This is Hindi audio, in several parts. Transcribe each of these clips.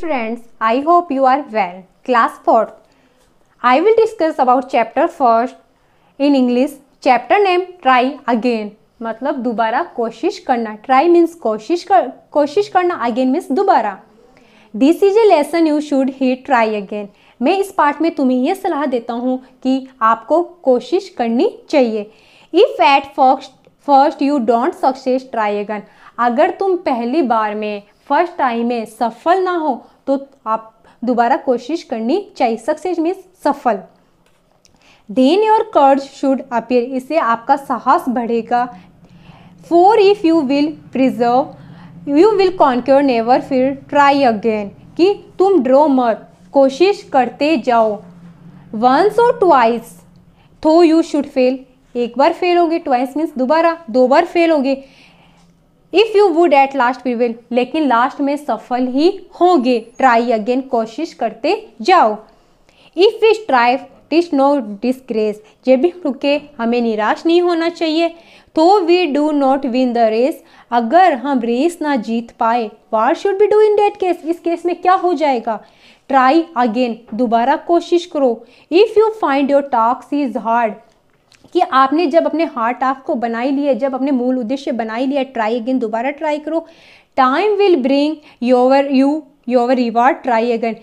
Friends I hope you are well class fourth I will discuss about chapter first in English chapter name try again मतलब दोबारा कोशिश करना ट्राई मीन्स कोशिश कर कोशिश करना अगेन मीन्स दोबारा this is a lesson you should ही ट्राई अगेन मैं इस पार्ट में तुम्हें यह सलाह देता हूँ कि आपको कोशिश करनी चाहिए if at first first you don't success try again अगर तुम पहली बार में फर्स्ट टाइम में सफल ना हो तो आप दोबारा कोशिश करनी चाहिए सक्सेस मीन्स सफल then your courage should appear इससे आपका साहस बढ़ेगा for if you will preserve you will conquer never फिर ट्राई अगेन कि तुम ड्रो मत कोशिश करते जाओ वंस और ट्वाइस थो यू शुड फेल एक बार फेल होगे ट्वाइस मीन्स दोबारा दो बार फेल होगे if you would at last we will लेकिन लास्ट में सफल ही होंगे ट्राई अगेन कोशिश करते जाओ if you strive TISS no disgrace जब भी रुके हमें निराश नहीं होना चाहिए तो we do not win the race अगर हम रेस ना जीत पाए वार should be do in date case इस केस में क्या हो जाएगा ट्राई अगेन दोबारा कोशिश करो if you find your task is hard कि आपने जब अपने हार्ट ऑफ को बनाई लिया जब अपने मूल उद्देश्य बनाई लिया ट्राई अगेन दोबारा ट्राई करो time will bring your you your reward try again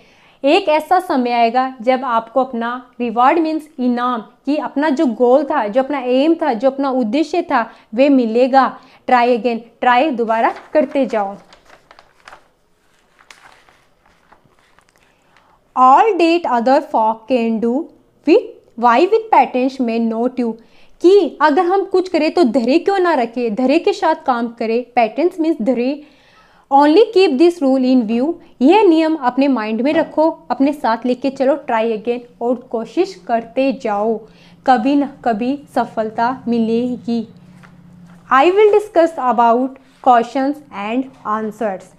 एक ऐसा समय आएगा जब आपको अपना रिवार्ड मीन्स इनाम कि अपना जो गोल था जो अपना एम था जो अपना उद्देश्य था वे मिलेगा ट्राई अगेन ट्राई दोबारा करते जाओ all that other folk can do with why with patience में नोट यू कि अगर हम कुछ करें तो धरे क्यों ना रखें धरे के साथ काम करें पैटेंस मीन्स धरे only keep this rule in view यह नियम अपने माइंड में रखो अपने साथ लेके चलो ट्राई अगेन और कोशिश करते जाओ कभी न कभी सफलता मिलेगी I will discuss about question and answers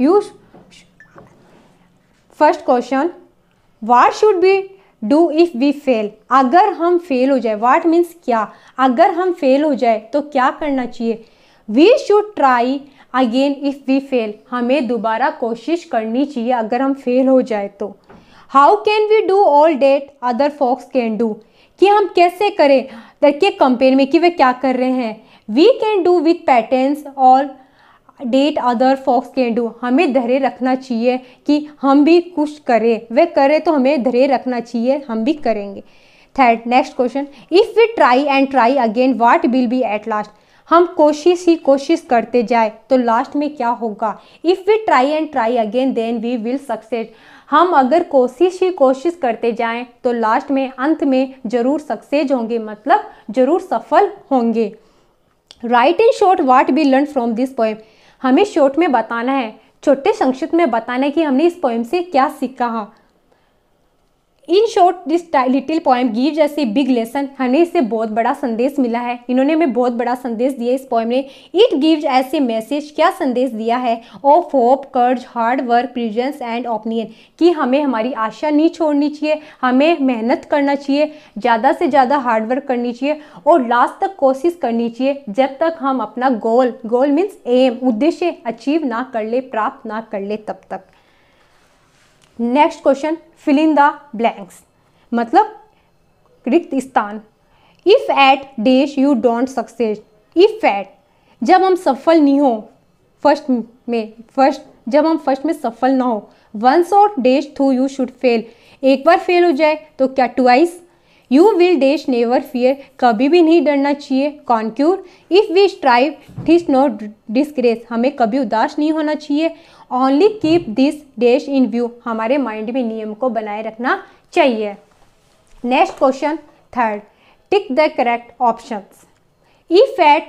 you first question what should be do if we fail अगर हम फेल हो जाए वाट मीन्स क्या अगर हम फेल हो जाए तो क्या करना चाहिए we should try again if we fail हमें दोबारा कोशिश करनी चाहिए अगर हम फेल हो जाए तो how can we do all that other folks can do कि हम कैसे करें देखिए कंपेयर में कि वे क्या कर रहे हैं we can do with patterns और that other folks can do हमें धैर्य रखना चाहिए कि हम भी कुछ करें वे करें तो हमें धैर्य रखना चाहिए हम भी करेंगे third next question if we try and try again what will be at last हम कोशिश ही कोशिश करते जाए तो लास्ट में क्या होगा if we try and try again then we will success हम अगर कोशिश ही कोशिश करते जाएं तो लास्ट में अंत में ज़रूर सक्सेस होंगे मतलब ज़रूर सफल होंगे right in short what we learn from this poem हमें शॉर्ट में बताना है छोटे संक्षिप्त में बताना है कि हमने इस पोएम से क्या सीखा हाँ। In short this little poem give जैसे बिग लेसन हमें इससे बहुत बड़ा संदेश मिला है इन्होंने हमें बहुत बड़ा संदेश दिया इस पोएम ने इट गिव्स ऐसे मैसेज क्या संदेश दिया है of hope courage hard work presence and opinion कि हमें हमारी आशा नहीं छोड़नी चाहिए हमें मेहनत करना चाहिए ज़्यादा से ज़्यादा हार्ड वर्क करनी चाहिए और लास्ट तक कोशिश करनी चाहिए जब तक हम अपना गोल गोल मीन्स एम उद्देश्य अचीव ना कर ले प्राप्त ना कर ले तब तक next question filling the blanks मतलब रिक्त स्थान if at dash you don't success if at जब हम सफल नहीं हो फर्स्ट में फर्स्ट जब हम फर्स्ट में सफल ना हो वंस और dash through you should fail एक बार फेल हो जाए तो क्या twice you will dash never fear कभी भी नहीं डरना चाहिए conquer if we strive this not disgrace हमें कभी उदास नहीं होना चाहिए only keep this dash in view हमारे माइंड में नियम को बनाए रखना चाहिए next question third tick the correct option if at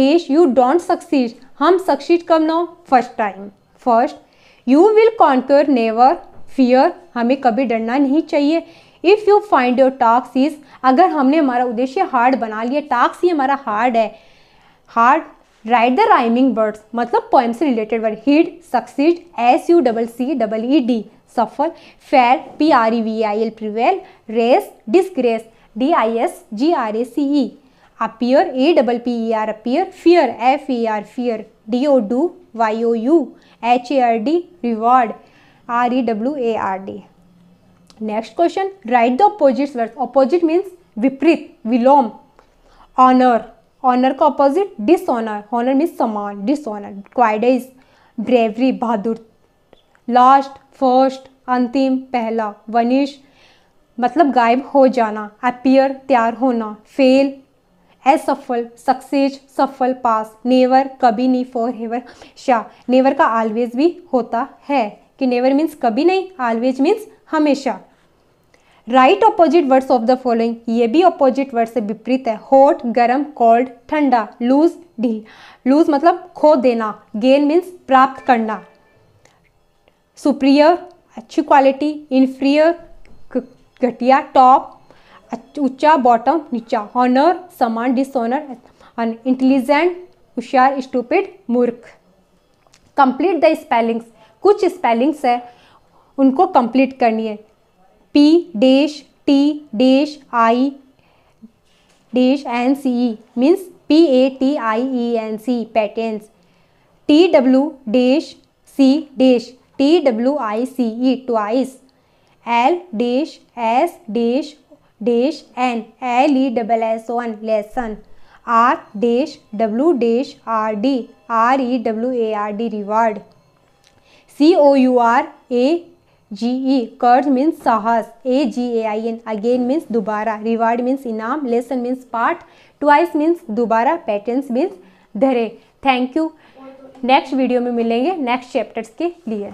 dash you don't succeed हम सक्सीड कब ना first time first you will conquer never fear हमें कभी डरना नहीं चाहिए if you find your task is अगर हमने हमारा उद्देश्य हार्ड बना लिया टास्क ही हमारा हार्ड है hard right the rhyming words मतलब पोएम से related word hid succeed S U double C double E D सफल fair P R E V I L prevail race disgrace D I S G R A C E appear A double P E R appear fear F E R fear D O do Y O U H A R D reward R E W A R D next question right the opposite word opposite means विपरीत विलोम ऑनर ऑनर का अपोजिट डिसऑनर ऑनर मीन्स समान डिसऑनर क्वाइडेज ब्रेवरी बहादुर लास्ट फर्स्ट अंतिम पहला वनिश मतलब गायब हो जाना अपियर तैयार होना फेल असफल सक्सेस सफल पास नेवर कभी नहीं फॉर हेवर शाह नेवर का ऑलवेज भी होता है कि नेवर मीन्स कभी नहीं ऑलवेज मीन्स हमेशा right opposite words of the following ये भी ऑपोजिट वर्ड से विपरीत है हॉट गर्म कोल्ड ठंडा लूज ढील लूज मतलब खो देना गेन मीन्स प्राप्त करना सुप्रियर अच्छी क्वालिटी इन्फ्रियर घटिया टॉप ऊंचा बॉटम नीचा हॉनर समान डिसऑनर इंटेलिजेंट होशियार स्टूपिड मूर्ख कंप्लीट द स्पेलिंग्स कुछ स्पेलिंग्स है उनको कंप्लीट करनी है P dash T dash I dash N C E means P A T I E N C पैटेंस T W dash C dash T W I C E twice L dash S dash dash N L E double S one lesson are dash W dash R D R E W A R D reward C O U R A G E courage means साहस A G A I N again means दोबारा रिवार्ड मीन्स इनाम lesson means part twice means दोबारा पैटर्न्स मीन्स धरे थैंक यू नेक्स्ट वीडियो में मिलेंगे नेक्स्ट चैप्टर्स के लिए